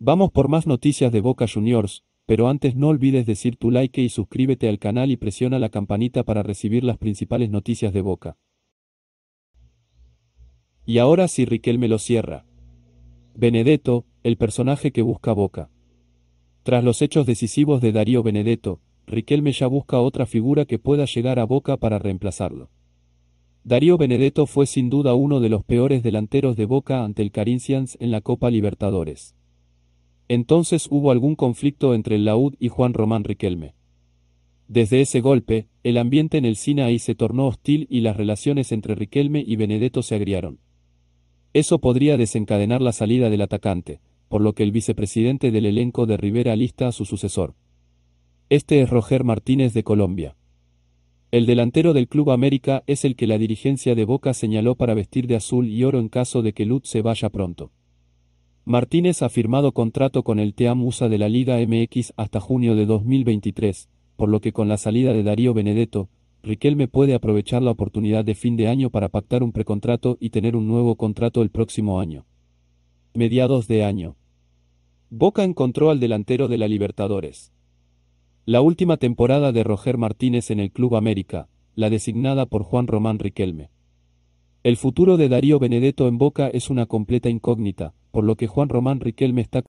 Vamos por más noticias de Boca Juniors, pero antes no olvides decir tu like y suscríbete al canal y presiona la campanita para recibir las principales noticias de Boca. Y ahora sí Riquelme lo cierra. Benedetto, el personaje que busca Boca. Tras los hechos decisivos de Darío Benedetto, Riquelme ya busca otra figura que pueda llegar a Boca para reemplazarlo. Darío Benedetto fue sin duda uno de los peores delanteros de Boca ante el Corinthians en la Copa Libertadores. Entonces hubo algún conflicto entre el laúd y Juan Román Riquelme. Desde ese golpe, el ambiente en el Sinaí se tornó hostil y las relaciones entre Riquelme y Benedetto se agriaron. Eso podría desencadenar la salida del atacante, por lo que el vicepresidente del elenco de Rivera lista a su sucesor. Este es Roger Martínez de Colombia. El delantero del Club América es el que la dirigencia de Boca señaló para vestir de azul y oro en caso de que Lut se vaya pronto. Martínez ha firmado contrato con el TEAM USA de la Liga MX hasta junio de 2023, por lo que con la salida de Darío Benedetto, Riquelme puede aprovechar la oportunidad de fin de año para pactar un precontrato y tener un nuevo contrato el próximo año. Mediados de año. Boca encontró al delantero de la Libertadores. La última temporada de Roger Martínez en el Club América, la designada por Juan Román Riquelme. El futuro de Darío Benedetto en Boca es una completa incógnita, por lo que Juan Román Riquelme está